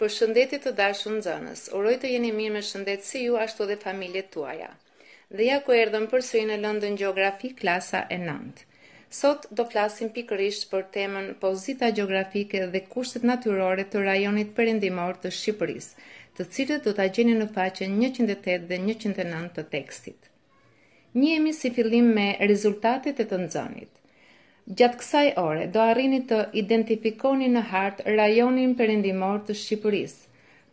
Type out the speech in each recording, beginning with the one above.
Për shëndetit të dashur nxënës, uroj të jeni mirë me shëndet si ju ashtu dhe familjet tuaja. Dhe ja ku erdhëm përsëri në lëndën gjeografi klasa e 9. Sot do flasim pikërisht për temën pozita gjeografike dhe kushtet natyrore të rajonit perëndimor të Shqipërisë, të cilët do ta gjeni në faqen 108 dhe 109 të tekstit. Njemi si fillim me rezultatet e të nxënit. Gjatë kësaj ore do arrini të identifikoni në hartë rajonin perëndimor të Shqipërisë.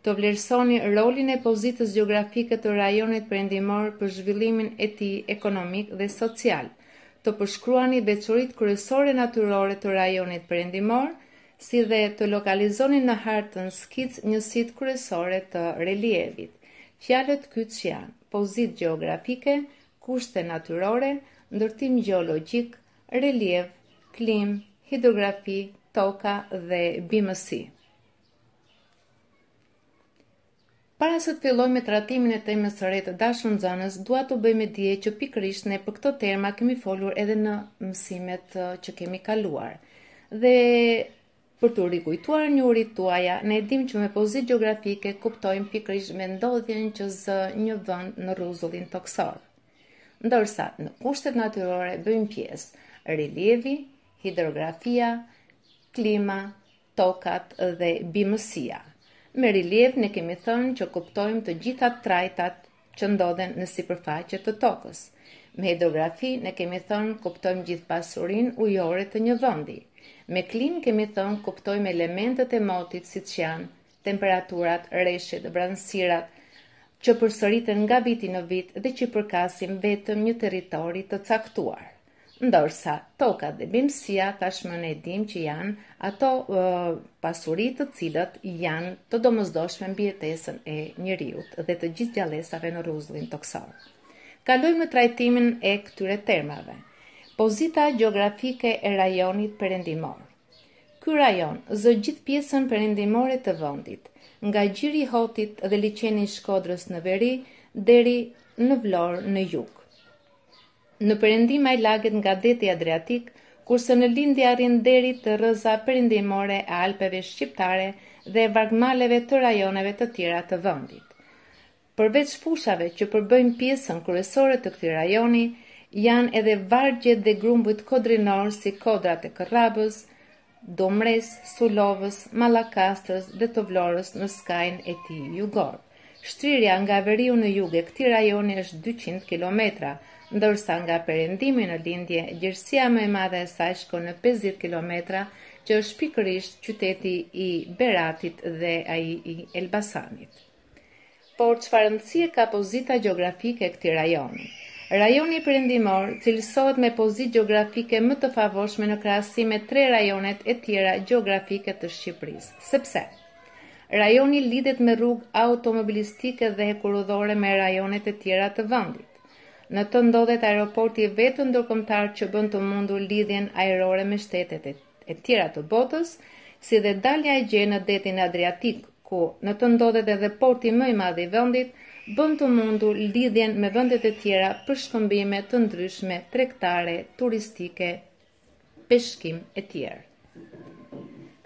Të vlerësoni rolin e pozitës gjeografike të rajonit perëndimor për zhvillimin e tij ekonomik dhe social. Të përshkruani veçoritë kryesore natyrore të rajonit perëndimor, si dhe të lokalizoni në hartën skic njësit kryesore të relievit. Fjalët kyç janë: pozitë gjeografike, kushte natyrore, ndërtim gjeologjik, relief, klim, hidrografi, toka dhe bimësi. Para se të filloj me tratimin e temës së re të dashur nxënës, dua të bëj me dije që pikërisht ne për këtë terma kemi folur edhe në mësimet që kemi kaluar. Dhe për të rikujtuar njohurit tuaja, ne dim që me pozit geografike kuptojmë pikërisht me ndodhjen që zë një vënd në rruzullin toksor. Ndërsa në kushtet natyrore bëjmë pjesë relievi, hidrografia, klima, tokat dhe bimësia. Me rilief ne kemi thënë që kuptojmë të gjitha trajtat që ndodhen në sipërfaqe të tokës. Me hidrografi ne kemi thënë kuptojmë gjithë pasurin ujore të një vendi. Me klim kemi thënë kuptojmë elementet e motit si që janë temperaturat, reshet, brandësirat, që përsëritën nga viti në vit dhe që përkasim vetëm një teritori të caktuar ndërsa toka dhe bimësia tashmën e dim që janë ato uh, pasurit të cilët janë të domëzdoshme në bjetesën e njëriut dhe të gjithë gjalesave në ruzlin të kësarë. Kaluim në trajtimin e këtyre termave. Pozita geografike e rajonit përendimor. Ky rajon zë gjithë pjesën përendimore të vëndit, nga gjiri hotit dhe liqenin shkodrës në veri, deri në vlorë në jukë në përëndim ajë laget nga deti adriatik, kurse në lindja a deri të rëza përëndimore e alpeve shqiptare dhe vargmaleve të rajoneve të tjera të vëndit. Përveç fushave që përbëjmë pjesën kërësore të këti rajoni, janë edhe vargjet dhe grumbujt kodrinor si kodrat e kërrabës, domres, sulovës, malakastës dhe të vlorës në skajnë e ti jugorë. Shtrirja nga veriu në jug e këti rajoni është 200 kilometra, ndërsa nga perëndimi në lindje gjërësia më e madhe e saj shkon në 50 kilometra që është pikërisht qyteti i Beratit dhe ai i Elbasanit. Por çfarë ndjesi ka pozita gjeografike e këtij rajoni? Rajoni perëndimor cilësohet me pozit gjeografike më të favorshme në krahasim me tre rajonet e tjera gjeografike të Shqipërisë, sepse rajoni lidhet me rrugë automobilistike dhe hekurudhore me rajonet e tjera të vendit në të ndodhet aeroporti vetë ndërkomtar që bënd të mundur lidhjen aerore me shtetet e tjera të botës, si dhe dalja e gjenë në detin Adriatik, ku në të ndodhet edhe porti më i madhi vendit, bënd të mundur lidhjen me vendet e tjera për shkëmbime të ndryshme, trektare, turistike, peshkim e tjerë.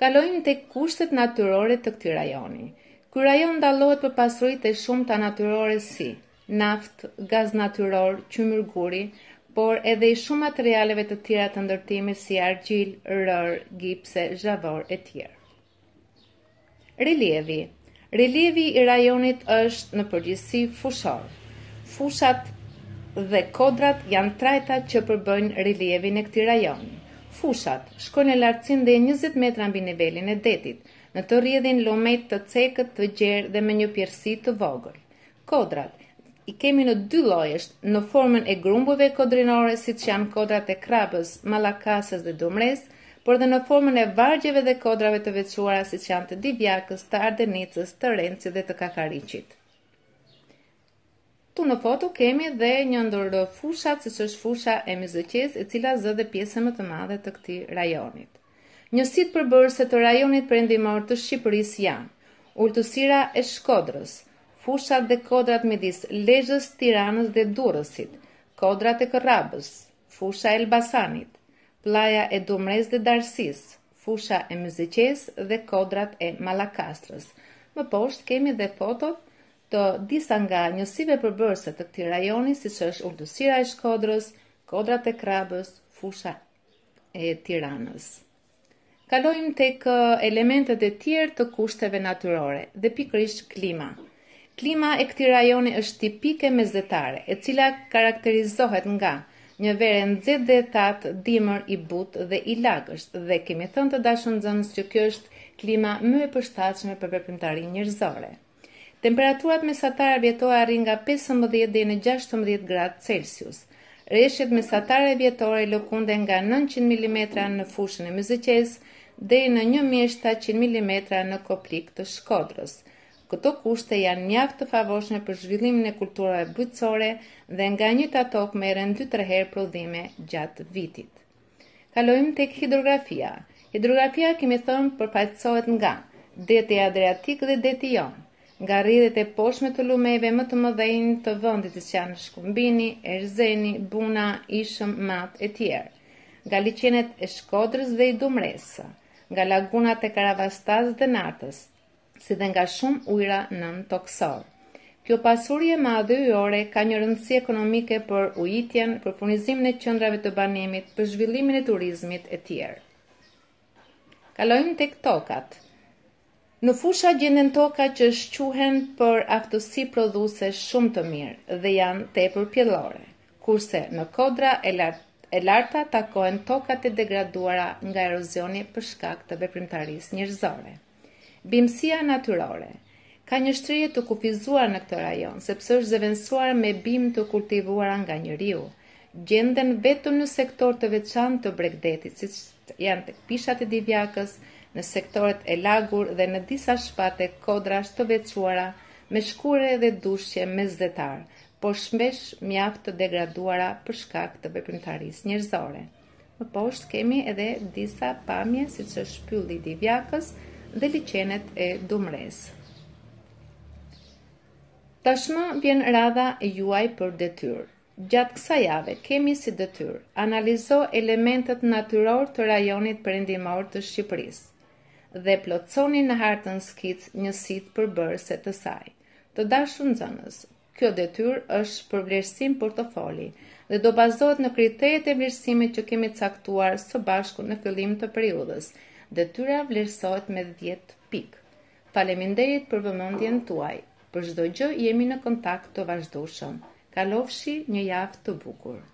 Kalojmë të kushtet naturore të këty rajoni. Ky rajon ndalohet për pasurit e shumë të naturore si naft, gaz natyror, qymyr guri, por edhe i shumë materialeve të tjera të ndërtimi si argjil, rër, gipse, zhavor e tjerë. Relievi Relievi i rajonit është në përgjithsi fushor. Fushat dhe kodrat janë trajta që përbëjnë relievi në këti rajon. Fushat shkojnë e lartësin dhe 20 metra mbi nivelin e detit, në të rjedhin lomet të cekët të gjerë dhe me një pjersi të vogël. Kodrat i kemi në dy lojështë, në formën e grumbuve kodrinore, si që janë kodrat e krabës, malakasës dhe domres, por dhe në formën e vargjeve dhe kodrave të vequara, si që janë të divjakës, të ardenicës, të rencë dhe të kakariqit. Tu në foto kemi dhe një ndërdo fushat, si që është fusha e mizëqes, e cila zë dhe pjesën më të madhe të këti rajonit. Njësit përbërë se të rajonit endimor të Shqipëris janë, ultësira e shkodrës, fushat dhe kodrat me disë lejës, tiranës dhe durësit, kodrat e kërrabës, fusha e lbasanit, plaja e domrez dhe darsis, fusha e mëzëqes dhe kodrat e malakastrës. Më poshtë kemi dhe fotot të disa nga njësive përbërse të këti rajoni, si që është urdësira e shkodrës, kodrat e krabës, fusha e tiranës. Kalojmë të eh, elementet e tjerë të kushteve naturore dhe pikrish klima. Klima e këtij rajoni është tipike mesdhetare, e cila karakterizohet nga një verë nxehtë dhe thatë, dimër i butë dhe i lagështë, dhe kemi thënë të dashën zënës që kjo është klima më e përshtatshme për veprimtarinë njerëzore. Temperaturat mesatare vjetore arrin nga 15 deri në 16 gradë Celsius. me mesatare vjetore lëkunden nga 900 mm në fushën e Mezeqes deri në 1700 mm në Koplik të Shkodrës. Këto kushte janë mjaft të favorshme për zhvillimin e kulturave bujqësore dhe nga një tatok merren 2-3 herë prodhime gjatë vitit. Kalojmë tek hidrografia. Hidrografia kemi thënë përfaqësohet nga deti Adriatik dhe deti Jon. Nga rridhet e poshme të lumeve më të mëdhenj të vendit që janë Shkumbini, Erzeni, Buna, Ishëm, Mat e tjerë. Nga liçenet e Shkodrës dhe i Dumresë, nga lagunat e Karavastaz dhe Natës, si dhe nga shumë ujra në në toksor. Kjo pasurje ma dhe ujore ka një rëndësi ekonomike për ujitjen, për punizim në qëndrave të banimit, për zhvillimin e turizmit e tjerë. Kalojmë të këtokat. Në fusha gjenden toka që shquhen për aftësi produse shumë të mirë dhe janë te për pjellore, kurse në kodra e, e larta takohen tokat e degraduara nga erozioni për shkak të beprimtaris njërzore. Bimësia natyrore Ka një shtrije të kufizuar në këtë rajon, sepse është zëvensuar me bim të kultivuar nga një riu. Gjenden vetëm në sektor të veçan të bregdetit, si që janë të pishat e divjakës, në sektoret e lagur dhe në disa shpate kodrash të vequara, me shkure dhe dushje me zetar, por shmesh mjaft të degraduara për shkak të veprimtaris njërzore. Më poshtë kemi edhe disa pamje, si që shpylli divjakës, dhe liqenet e dumrez. Tashma vjen radha e juaj për detyr. Gjatë kësa jave kemi si detyr, analizo elementet natyror të rajonit për endimor të Shqipëris dhe plotësoni në hartën skit një sit për bërë se të saj. Të dashë në zënës, kjo detyr është për vlerësim portofoli dhe do bazohet në kriterit e vlerësimit që kemi caktuar së bashku në këllim të periudës, dhe tyra vlerësohet me 10 pik. Faleminderit për vëmendjen tuaj. Për çdo gjë jemi në kontakt të vazhdueshëm. Kalofshi një javë të bukur.